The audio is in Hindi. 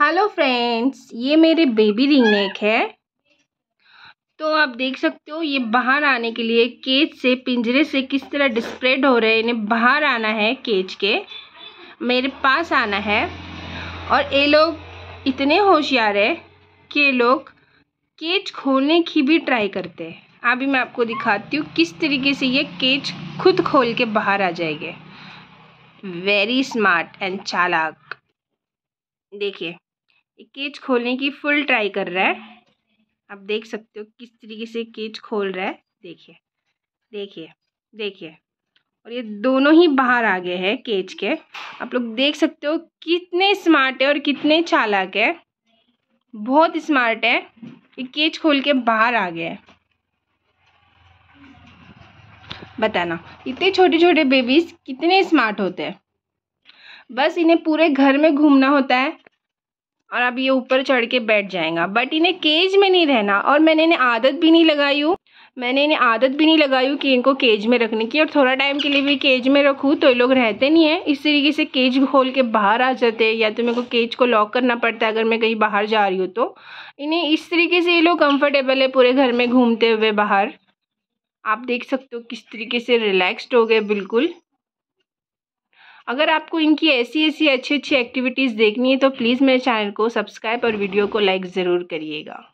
हेलो फ्रेंड्स ये मेरे बेबी रिंग नेक है तो आप देख सकते हो ये बाहर आने के लिए केज से पिंजरे से किस तरह डिस्प्रेड हो रहे हैं इन्हें बाहर आना है केज के मेरे पास आना है और ये लोग इतने होशियार है कि ये लोग केज खोलने की भी ट्राई करते हैं अभी मैं आपको दिखाती हूँ किस तरीके से ये केज खुद खोल के बाहर आ जाएंगे वेरी स्मार्ट एंड चालाक देखिए ये केज खोलने की फुल ट्राई कर रहा है आप देख सकते हो किस तरीके से केज खोल रहा है देखिए देखिए देखिए और ये दोनों ही बाहर आ गए हैं केज के आप लोग देख सकते हो कितने स्मार्ट है और कितने चालाक है बहुत स्मार्ट है ये केज खोल के बाहर आ गए है बताना इतने छोटे छोटे बेबीज़ कितने स्मार्ट होते हैं बस इन्हें पूरे घर में घूमना होता है और अब ये ऊपर चढ़ के बैठ जाएगा बट इन्हें केज में नहीं रहना और मैंने इन्हें आदत भी नहीं लगाई हूँ मैंने इन्हें आदत भी नहीं लगाई हूँ कि इनको केज में रखने की और थोड़ा टाइम के लिए भी केज में रखूँ तो ये लोग रहते नहीं हैं इस तरीके से केज खोल के बाहर आ जाते हैं या तो मेरे को केज को लॉक करना पड़ता है अगर मैं कहीं बाहर जा रही हूँ तो इन्हें इस तरीके से ये लोग कंफर्टेबल है पूरे घर में घूमते हुए बाहर आप देख सकते हो किस तरीके से रिलैक्सड हो गए बिल्कुल अगर आपको इनकी ऐसी ऐसी अच्छी अच्छी एक्टिविटीज़ देखनी है तो प्लीज़ मेरे चैनल को सब्सक्राइब और वीडियो को लाइक ज़रूर करिएगा